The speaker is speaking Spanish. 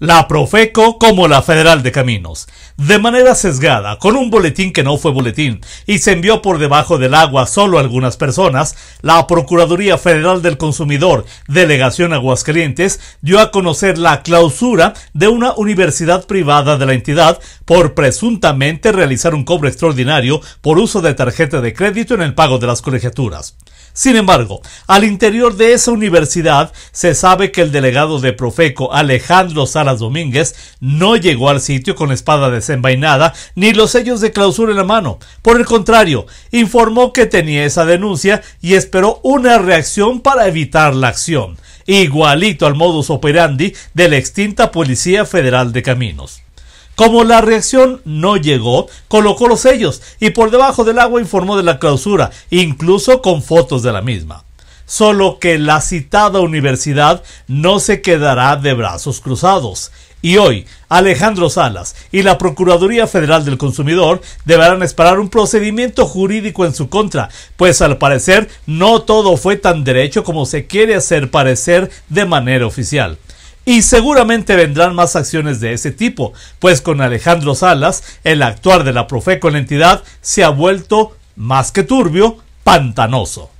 La Profeco como la Federal de Caminos, de manera sesgada, con un boletín que no fue boletín y se envió por debajo del agua solo a algunas personas, la Procuraduría Federal del Consumidor, Delegación Aguascalientes, dio a conocer la clausura de una universidad privada de la entidad por presuntamente realizar un cobro extraordinario por uso de tarjeta de crédito en el pago de las colegiaturas. Sin embargo, al interior de esa universidad se sabe que el delegado de Profeco, Alejandro Salas Domínguez, no llegó al sitio con espada desenvainada ni los sellos de clausura en la mano. Por el contrario, informó que tenía esa denuncia y esperó una reacción para evitar la acción, igualito al modus operandi de la extinta Policía Federal de Caminos. Como la reacción no llegó, colocó los sellos y por debajo del agua informó de la clausura, incluso con fotos de la misma solo que la citada universidad no se quedará de brazos cruzados. Y hoy, Alejandro Salas y la Procuraduría Federal del Consumidor deberán esperar un procedimiento jurídico en su contra, pues al parecer no todo fue tan derecho como se quiere hacer parecer de manera oficial. Y seguramente vendrán más acciones de ese tipo, pues con Alejandro Salas, el actuar de la profe con la entidad se ha vuelto, más que turbio, pantanoso.